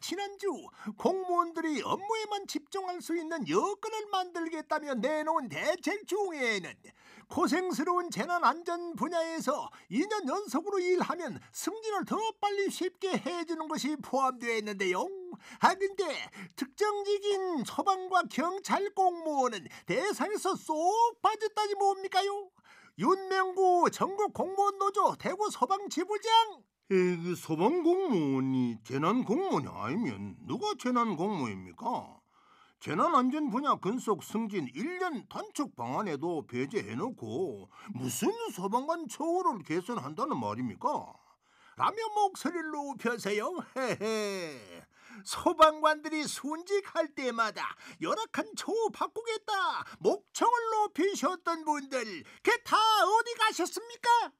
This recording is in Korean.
지난주 공무원들이 업무에만 집중할 수 있는 여건을 만들겠다며 내놓은 대책 중에는 고생스러운 재난안전 분야에서 2년 연속으로 일하면 승진을 더 빨리 쉽게 해주는 것이 포함되어 있는데요. 아근데 특정직인 소방과 경찰 공무원은 대상에서 쏙 빠졌다니 뭡니까요? 윤명구 전국 공무원 노조 대구 소방 지부장. 에 그 소방 공무원이 재난 공무원이 아니면 누가 재난 공무입니까? 재난안전 분야 근속 승진 1년 단축 방안에도 배제해놓고 무슨 소방관 처우를 개선한다는 말입니까? 라면 목소리를 높여세요. 헤헤. 소방관들이 순직할 때마다 열악한 처우 바꾸겠다 목청을 높이셨던 분들 걔다 그 어디 가셨습니까?